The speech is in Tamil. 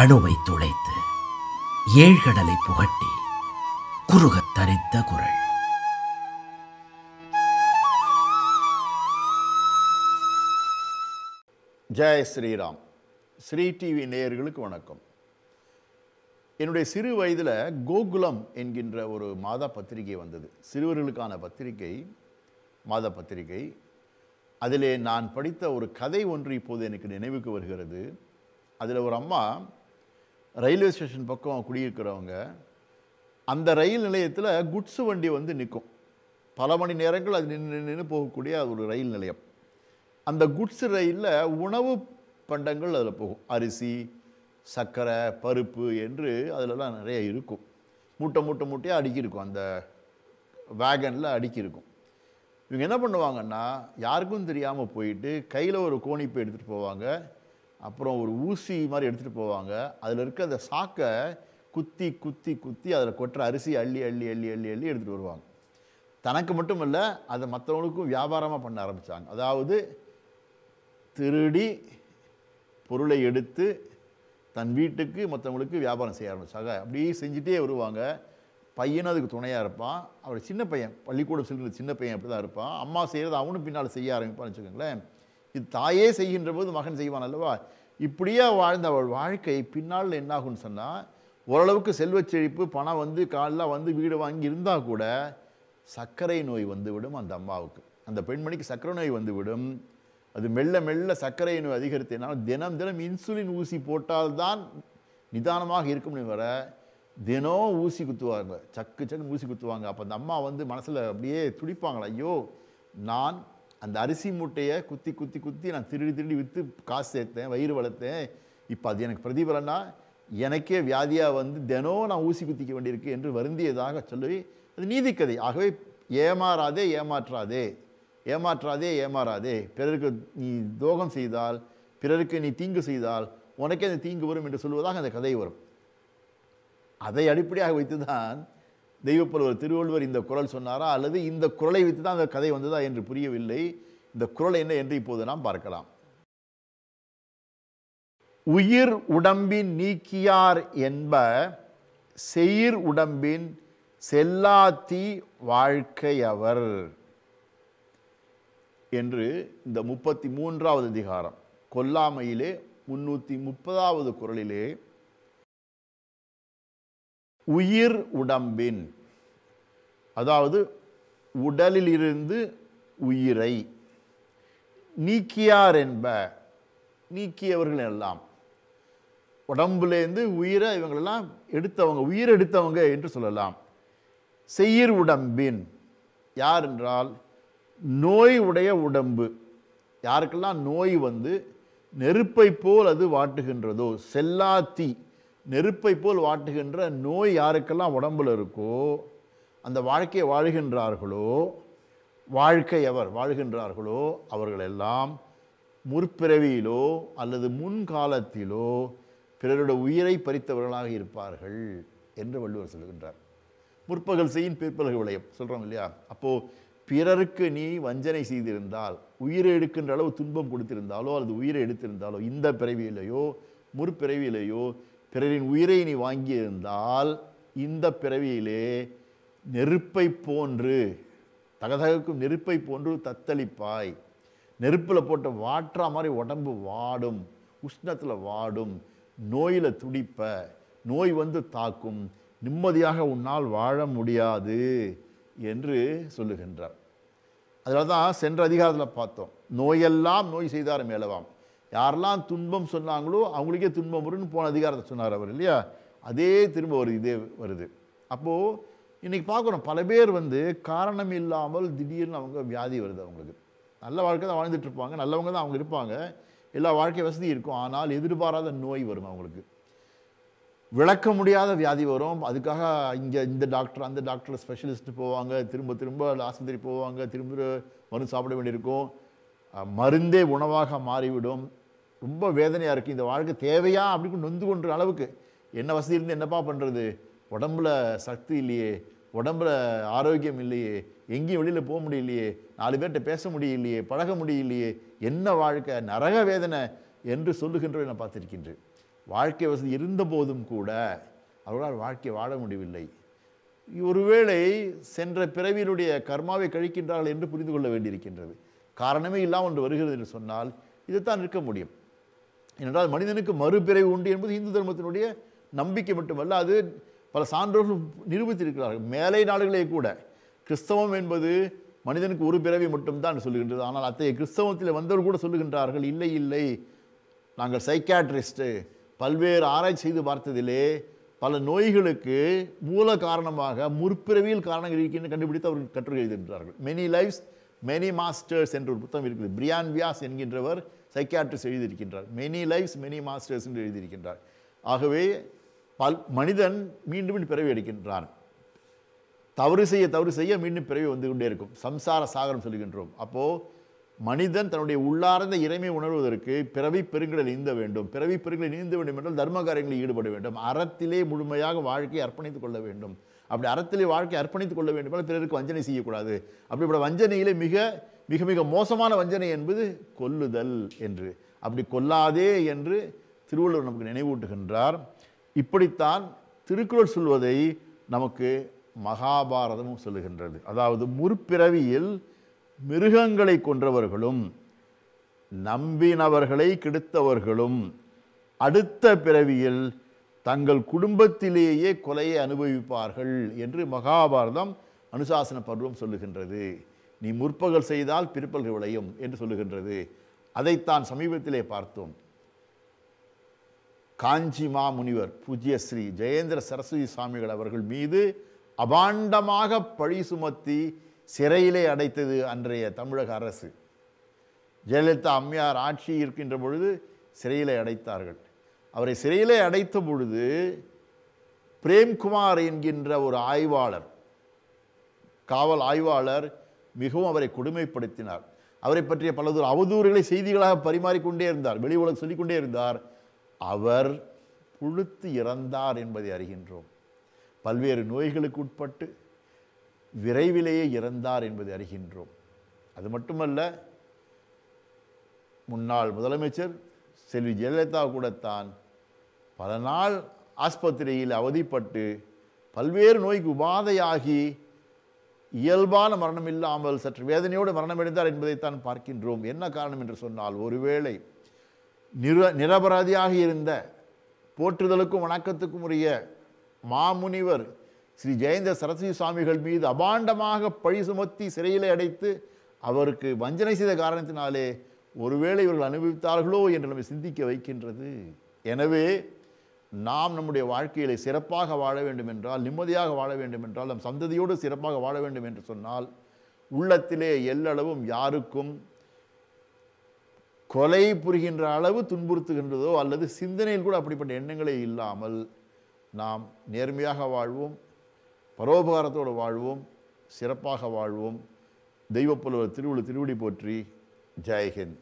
அணுவை துளைத்து ஏழ்கடலை புகட்டி குறுகத் தரித்த குரல் ஜெய ஸ்ரீராம் ஸ்ரீ டிவி நேயர்களுக்கு வணக்கம் என்னுடைய சிறு வயதில் கோகுலம் என்கின்ற ஒரு மாத பத்திரிகை வந்தது சிறுவர்களுக்கான பத்திரிகை மாத பத்திரிகை அதிலே நான் படித்த ஒரு கதை ஒன்று இப்போது எனக்கு நினைவுக்கு வருகிறது அதில் ஒரு அம்மா ரயில்வே ஸ்டேஷன் பக்கம் குடியிருக்கிறவங்க அந்த ரயில் நிலையத்தில் குட்ஸ் வண்டி வந்து நிற்கும் பல மணி நேரங்கள் அது நின்று நின்று போகக்கூடிய அது ஒரு ரயில் நிலையம் அந்த குட்ஸ் ரயிலில் உணவு பண்டங்கள் அதில் போகும் அரிசி சர்க்கரை பருப்பு என்று அதிலலாம் நிறைய இருக்கும் மூட்டை மூட்டை மூட்டையாக அடிக்கிருக்கும் அந்த வேகனில் அடிக்கிருக்கும் இவங்க என்ன பண்ணுவாங்கன்னா யாருக்கும் தெரியாமல் போயிட்டு கையில் ஒரு கோணிப்பு எடுத்துகிட்டு போவாங்க அப்புறம் ஒரு ஊசி மாதிரி எடுத்துகிட்டு போவாங்க அதில் இருக்க அந்த சாக்கை குத்தி குத்தி குத்தி அதில் கொட்டுற அரிசி அள்ளி அள்ளி அள்ளி அள்ளி அள்ளி எடுத்துகிட்டு வருவாங்க தனக்கு மட்டும் இல்லை அதை மற்றவங்களுக்கும் வியாபாரமாக பண்ண ஆரம்பித்தாங்க அதாவது திருடி பொருளை எடுத்து தன் வீட்டுக்கு மற்றவங்களுக்கு வியாபாரம் செய்ய ஆரம்பித்தாங்க அப்படியே செஞ்சுட்டே வருவாங்க பையனும் அதுக்கு துணையாக இருப்பான் அவர் சின்ன பையன் பள்ளிக்கூடம் செல்கிற சின்ன பையன் அப்படி தான் இருப்பான் அம்மா செய்கிறது அவனும் பின்னால் செய்ய ஆரம்பிப்பான்னு வச்சுக்கோங்களேன் இது தாயே செய்கின்ற போது மகன் செய்வான் அல்லவா இப்படியே வாழ்ந்த அவள் வாழ்க்கை பின்னால் என்னாகும்னு சொன்னால் ஓரளவுக்கு செல்வச் செழிப்பு பணம் வந்து காலில் வந்து வீடு வாங்கி இருந்தால் கூட சர்க்கரை நோய் வந்துவிடும் அந்த அம்மாவுக்கு அந்த பெண்மணிக்கு சர்க்கரை நோய் வந்துவிடும் அது மெல்ல மெல்ல சர்க்கரை நோய் அதிகரித்தனால் தினம் தினம் இன்சுலின் ஊசி போட்டால்தான் நிதானமாக இருக்கும்னு வர தினம் ஊசி குத்துவாங்க சக்கு சக்கு ஊசி குத்துவாங்க அப்போ அந்த அம்மா வந்து மனசில் அப்படியே துடிப்பாங்களா ஐயோ நான் அந்த அரிசி மூட்டையை குத்தி குத்தி குத்தி நான் திருடி திருடி விற்று காசு சேர்த்தேன் வயிறு வளர்த்தேன் இப்போ அது எனக்கு பிரதிபலனா எனக்கே வியாதியாக வந்து தினம் நான் ஊசி குத்திக்க வேண்டியிருக்கு என்று வருந்தியதாக சொல்லி அது நீதிக்கதை ஆகவே ஏமாறாதே ஏமாற்றாதே ஏமாற்றாதே ஏமாறாதே பிறருக்கு நீ துரோகம் செய்தால் பிறருக்கு நீ தீங்கு செய்தால் உனக்கே அந்த தீங்கு வரும் என்று சொல்வதாக அந்த கதை வரும் அதை அடிப்படையாக வைத்து தான் தெய்வப்புலவர் திருவள்ளுவர் இந்த குரல் சொன்னாரா அல்லது இந்த குரலை வைத்து தான் அந்த கதை வந்ததா என்று புரியவில்லை இந்த குரல் என்ன என்று இப்போது நாம் பார்க்கலாம் உயிர் உடம்பின் நீக்கியார் என்ப செயிர் உடம்பின் செல்லாத்தி வாழ்க்கையவர் என்று இந்த முப்பத்தி மூன்றாவது அதிகாரம் கொல்லாமையிலே முன்னூற்றி முப்பதாவது குரலிலே உயிர் உடம்பின் அதாவது உடலிலிருந்து உயிரை நீக்கியார் என்ப நீக்கியவர்கள் எல்லாம் உடம்புலேருந்து உயிரை இவங்களெல்லாம் எடுத்தவங்க உயிர் எடுத்தவங்க என்று சொல்லலாம் செய்யிர் உடம்பின் யார் என்றால் நோய் உடைய உடம்பு யாருக்கெல்லாம் நோய் வந்து நெருப்பை போல் அது வாட்டுகின்றதோ செல்லாத்தி நெருப்பை போல் வாட்டுகின்ற நோய் யாருக்கெல்லாம் உடம்பில் இருக்கோ அந்த வாழ்க்கையை வாழ்கின்றார்களோ வாழ்க்கை அவர் வாழ்கின்றார்களோ அவர்களெல்லாம் முற்பிறவியிலோ அல்லது முன்காலத்திலோ பிறருடைய உயிரை பறித்தவர்களாக இருப்பார்கள் என்று வள்ளுவர் சொல்கின்றார் முற்பகல் செய்யும் பிற்பகல் விளையும் சொல்கிறோம் இல்லையா அப்போது பிறருக்கு நீ வஞ்சனை செய்திருந்தால் உயிரை எடுக்கின்ற அளவு துன்பம் கொடுத்திருந்தாலோ அல்லது உயிரை எடுத்திருந்தாலோ இந்த பிறவியிலேயோ முற்பிறவியிலேயோ பிறரின் உயிரை நீ வாங்கியிருந்தால் இந்த பிறவியிலே நெருப்பை போன்று தகதகக்கும் நெருப்பை போன்று தத்தளிப்பாய் நெருப்பில் போட்ட வாற்றா மாதிரி உடம்பு வாடும் உஷ்ணத்தில் வாடும் நோயில் துடிப்ப நோய் வந்து தாக்கும் நிம்மதியாக உன்னால் வாழ முடியாது என்று சொல்லுகின்றார் அதில் தான் சென்ற அதிகாரத்தில் பார்த்தோம் நோயெல்லாம் நோய் செய்தார் மேலவாம் யாரெல்லாம் துன்பம் சொன்னாங்களோ அவங்களுக்கே துன்பம் வரும்னு போன அதிகாரத்தை சொன்னார் அவர் இல்லையா அதே திரும்ப வருது இதே வருது அப்போது இன்றைக்கி பார்க்குறோம் பல பேர் வந்து காரணம் இல்லாமல் திடீர்னு அவங்க வியாதி வருது அவங்களுக்கு நல்ல வாழ்க்கை தான் வாழ்ந்துட்டு இருப்பாங்க நல்லவங்க தான் அவங்க இருப்பாங்க எல்லா வாழ்க்கை வசதி இருக்கும் ஆனால் எதிர்பாராத நோய் வரும் அவங்களுக்கு விளக்க முடியாத வியாதி வரும் அதுக்காக இங்கே இந்த டாக்டர் அந்த டாக்டர் ஸ்பெஷலிஸ்ட்டு போவாங்க திரும்ப திரும்ப ஆஸ்பத்திரி போவாங்க திரும்ப மருந்து சாப்பிட வேண்டியிருக்கும் மருந்தே உணவாக மாறிவிடும் ரொம்ப வேதனையாக இருக்குது இந்த வாழ்க்கை தேவையா அப்படின்னு நொந்து கொண்ட அளவுக்கு என்ன வசதி இருந்து என்னப்பா பண்ணுறது உடம்புல சக்தி இல்லையே உடம்புல ஆரோக்கியம் இல்லையே எங்கேயும் வெளியில் போக முடியலையே நாலு பேர்கிட்ட பேச முடியலையே பழக முடியலையே என்ன வாழ்க்கை நரக வேதனை என்று சொல்லுகின்றவை நான் பார்த்துருக்கின்றேன் வாழ்க்கை வசதி இருந்த போதும் கூட அவர்களால் வாழ்க்கையை வாழ முடியவில்லை ஒருவேளை சென்ற பிறவியினுடைய கர்மாவை கழிக்கின்றார்கள் என்று புரிந்து கொள்ள வேண்டியிருக்கின்றது காரணமே இல்லாமல் ஒன்று வருகிறது என்று சொன்னால் இதைத்தான் இருக்க முடியும் ஏனென்றால் மனிதனுக்கு மறுபிறவு உண்டு என்பது இந்து தர்மத்தினுடைய நம்பிக்கை மட்டுமல்ல அது பல சான்றோர்கள் நிரூபித்திருக்கிறார்கள் மேலை நாடுகளே கூட கிறிஸ்தவம் என்பது மனிதனுக்கு ஒரு பிறவி மட்டும்தான் சொல்லுகின்றது ஆனால் அத்தகைய கிறிஸ்தவத்தில் வந்தவர் கூட சொல்லுகின்றார்கள் இல்லை இல்லை நாங்கள் சைக்காட்ரிஸ்ட்டு பல்வேறு ஆராய்ச்சி செய்து பார்த்ததிலே பல நோய்களுக்கு மூல காரணமாக முற்பிறவியில் காரணங்கள் இருக்கின்ற கண்டுபிடித்து அவர்கள் கற்றுரை எழுதுகின்றார்கள் மெனி லைஃப்ஸ் மெனி மாஸ்டர்ஸ் என்ற ஒரு புத்தகம் இருக்குது பிரியான் வியாஸ் என்கின்றவர் சைக்கியாட்ரிஸ்ட் எழுதியிருக்கின்றார் மெனி லைஃப்ஸ் மெனி மாஸ்டர்ஸ் என்று எழுதியிருக்கின்றார் ஆகவே பல் மனிதன் மீண்டும் பிறவி எடுக்கின்றான் தவறு செய்ய தவறு செய்ய மீண்டும் பிறவி வந்து கொண்டே இருக்கும் சம்சார சாகரம் சொல்கின்றோம் அப்போது மனிதன் தன்னுடைய உள்ளார்ந்த இறைமை உணர்வதற்கு பிறவி பெருங்கடல் நீந்த வேண்டும் பிறவி பெருங்களை நீந்த வேண்டும் என்றால் தர்ம காரியங்களில் ஈடுபட வேண்டும் அறத்திலே முழுமையாக வாழ்க்கையை அர்ப்பணித்துக் கொள்ள வேண்டும் அப்படி அறத்திலே வாழ்க்கையை அர்ப்பணித்துக் கொள்ள வேண்டும் பிறருக்கு வஞ்சனை செய்யக்கூடாது அப்படிப்பட வஞ்சனையிலே மிக மிக மிக மோசமான வஞ்சனை என்பது கொல்லுதல் என்று அப்படி கொல்லாதே என்று திருவள்ளுவர் நமக்கு நினைவூட்டுகின்றார் இப்படித்தான் திருக்குறள் சொல்வதை நமக்கு மகாபாரதமும் சொல்லுகின்றது அதாவது முற்பிறவியில் மிருகங்களை கொன்றவர்களும் நம்பினவர்களை கெடுத்தவர்களும் அடுத்த பிறவியில் தங்கள் குடும்பத்திலேயே கொலையை அனுபவிப்பார்கள் என்று மகாபாரதம் அனுசாசன பருவம் சொல்லுகின்றது நீ முற்பகல் செய்தால் பிற்பல்கள் விளையும் என்று சொல்லுகின்றது அதைத்தான் சமீபத்திலே பார்த்தோம் காஞ்சி மா முனிவர் பூஜ்ய ஸ்ரீ ஜெயேந்திர சரஸ்வதி சுவாமிகள் அவர்கள் மீது அபாண்டமாக பழி சுமத்தி சிறையிலே அடைத்தது அன்றைய தமிழக அரசு ஜெயலலிதா அம்மையார் ஆட்சி இருக்கின்ற பொழுது சிறையிலே அடைத்தார்கள் அவரை சிறையிலே அடைத்த பொழுது பிரேம்குமார் என்கின்ற ஒரு ஆய்வாளர் காவல் ஆய்வாளர் மிகவும் அவரை கொடுமைப்படுத்தினார் அவரை பற்றிய பலதூர் அவதூறுகளை செய்திகளாக பரிமாறிக்கொண்டே இருந்தார் வெளி உலகம் சொல்லிக்கொண்டே இருந்தார் அவர் புழுத்து இறந்தார் என்பதை அறிகின்றோம் பல்வேறு நோய்களுக்கு உட்பட்டு விரைவிலேயே இறந்தார் என்பதை அறிகின்றோம் அது மட்டுமல்ல முன்னாள் முதலமைச்சர் செல்வி ஜெயலலிதா கூடத்தான் பல நாள் ஆஸ்பத்திரியில் அவதிப்பட்டு பல்வேறு நோய்க்கு உபாதையாகி இயல்பான மரணம் இல்லாமல் சற்று வேதனையோடு அடைந்தார் என்பதைத்தான் பார்க்கின்றோம் என்ன காரணம் என்று சொன்னால் ஒருவேளை நிர நிரபராதியாக இருந்த போற்றுதலுக்கும் வணக்கத்துக்கும் உரிய மாமுனிவர் ஸ்ரீ ஜெயந்த சரஸ்வதி சுவாமிகள் மீது அபாண்டமாக பழி சுமத்தி சிறையிலே அடைத்து அவருக்கு வஞ்சனை செய்த காரணத்தினாலே ஒருவேளை இவர்கள் அனுபவித்தார்களோ என்று நம்மை சிந்திக்க வைக்கின்றது எனவே நாம் நம்முடைய வாழ்க்கையிலே சிறப்பாக வாழ வேண்டும் என்றால் நிம்மதியாக வாழ வேண்டும் என்றால் நம் சந்ததியோடு சிறப்பாக வாழ வேண்டும் என்று சொன்னால் உள்ளத்திலே எல்லளவும் யாருக்கும் கொலை புரிகின்ற அளவு துன்புறுத்துகின்றதோ அல்லது சிந்தனையில் கூட அப்படிப்பட்ட எண்ணங்களே இல்லாமல் நாம் நேர்மையாக வாழ்வோம் பரோபகாரத்தோடு வாழ்வோம் சிறப்பாக வாழ்வோம் தெய்வப்புலவர் திருவுள்ள திருவிடி போற்றி ஜெயஹிந்த்